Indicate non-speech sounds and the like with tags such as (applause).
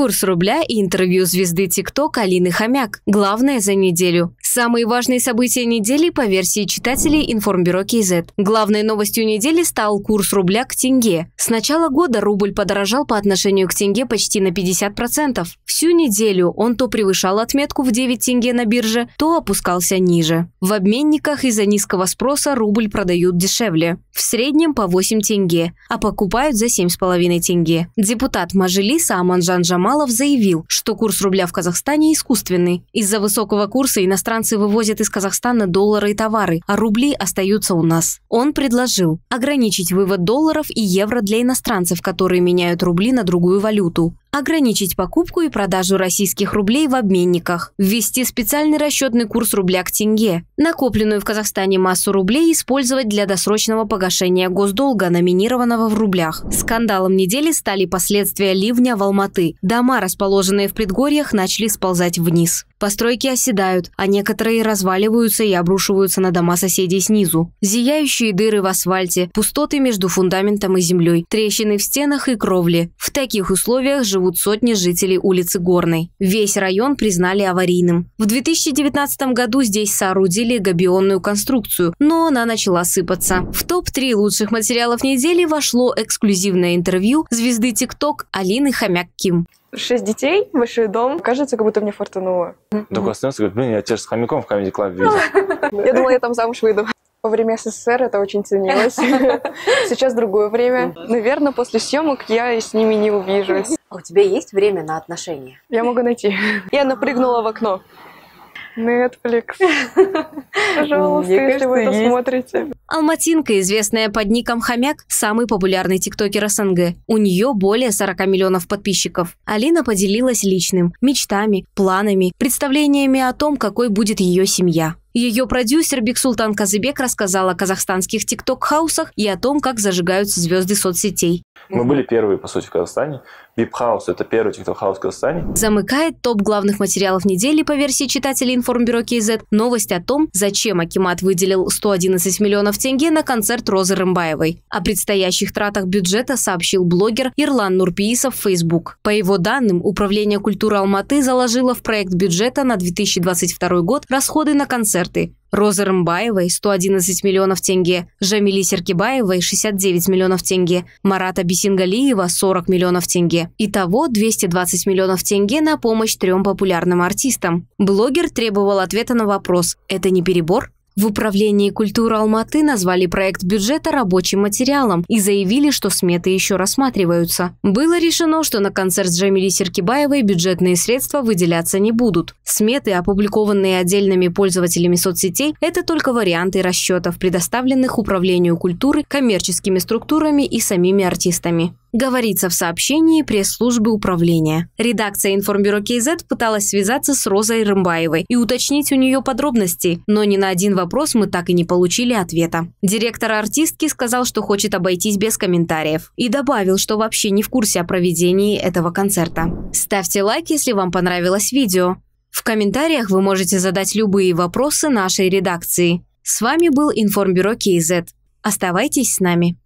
Курс рубля и интервью звезды ТикТок Алины Хомяк. Главное за неделю. Самые важные события недели по версии читателей Информбюро КИЗ. Главной новостью недели стал курс рубля к тенге. С начала года рубль подорожал по отношению к тенге почти на 50%. Всю неделю он то превышал отметку в 9 тенге на бирже, то опускался ниже. В обменниках из-за низкого спроса рубль продают дешевле в среднем по 8 тенге, а покупают за 7,5 тенге. Депутат Мажилиса Аманжан Жамалов заявил, что курс рубля в Казахстане искусственный. Из-за высокого курса иностранцы вывозят из Казахстана доллары и товары, а рубли остаются у нас. Он предложил ограничить вывод долларов и евро для иностранцев, которые меняют рубли на другую валюту ограничить покупку и продажу российских рублей в обменниках, ввести специальный расчетный курс рубля к тенге, накопленную в Казахстане массу рублей использовать для досрочного погашения госдолга, номинированного в рублях. Скандалом недели стали последствия ливня в Алматы. Дома, расположенные в предгорьях, начали сползать вниз. Постройки оседают, а некоторые разваливаются и обрушиваются на дома соседей снизу. Зияющие дыры в асфальте, пустоты между фундаментом и землей, трещины в стенах и кровле. В таких условиях живут живут сотни жителей улицы Горной. Весь район признали аварийным. В 2019 году здесь соорудили габионную конструкцию, но она начала сыпаться. В топ-3 лучших материалов недели вошло эксклюзивное интервью звезды ТикТок Алины Хомяк-Ким. Шесть детей, большой дом. Кажется, как будто мне фортануло. Только остановился, говорит, блин, я тебя с хомяком в Comedy Club видел. (laughs) Я думала, я там замуж выйду. Во время СССР это очень ценилось. (laughs) Сейчас другое время. Наверное, после съемок я с ними не увижусь. У тебя есть время на отношения? Я могу найти. Я напрыгнула в окно. Netflix. (laughs) Пожалуйста, Мне если кажется, вы это есть. смотрите. Алматинка, известная под ником Хомяк, самый популярный тиктокер СНГ. У нее более 40 миллионов подписчиков. Алина поделилась личным, мечтами, планами, представлениями о том, какой будет ее семья. Ее продюсер Биксултан Казыбек рассказал о казахстанских тикток-хаусах и о том, как зажигаются звезды соцсетей. Мы были первые, по сути, в Казахстане. Вип Хаус – это первый тикток хаус в Казахстане. Замыкает топ главных материалов недели по версии читателей Информбюро КИЗ новость о том, зачем Акимат выделил 111 миллионов тенге на концерт Розы Рымбаевой. О предстоящих тратах бюджета сообщил блогер Ирлан Нурпиисов в Facebook. По его данным, Управление культуры Алматы заложило в проект бюджета на 2022 год расходы на концерт концерты Розы Рымбаевой 111 миллионов тенге, Жамили Серкибаевой 69 миллионов тенге, Марата Бисингалиева 40 миллионов тенге. Итого 220 миллионов тенге на помощь трем популярным артистам. Блогер требовал ответа на вопрос «Это не перебор?». В Управлении культуры Алматы назвали проект бюджета рабочим материалом и заявили, что сметы еще рассматриваются. Было решено, что на концерт Джамили Серкибаевой бюджетные средства выделяться не будут. Сметы, опубликованные отдельными пользователями соцсетей, это только варианты расчетов, предоставленных Управлению культуры, коммерческими структурами и самими артистами. Говорится в сообщении пресс-службы управления. Редакция «Информбюро КЗ» пыталась связаться с Розой Рымбаевой и уточнить у нее подробности, но ни на один вопрос мы так и не получили ответа. Директор артистки сказал, что хочет обойтись без комментариев и добавил, что вообще не в курсе о проведении этого концерта. Ставьте лайк, если вам понравилось видео. В комментариях вы можете задать любые вопросы нашей редакции. С вами был Информбюро КЗ. Оставайтесь с нами.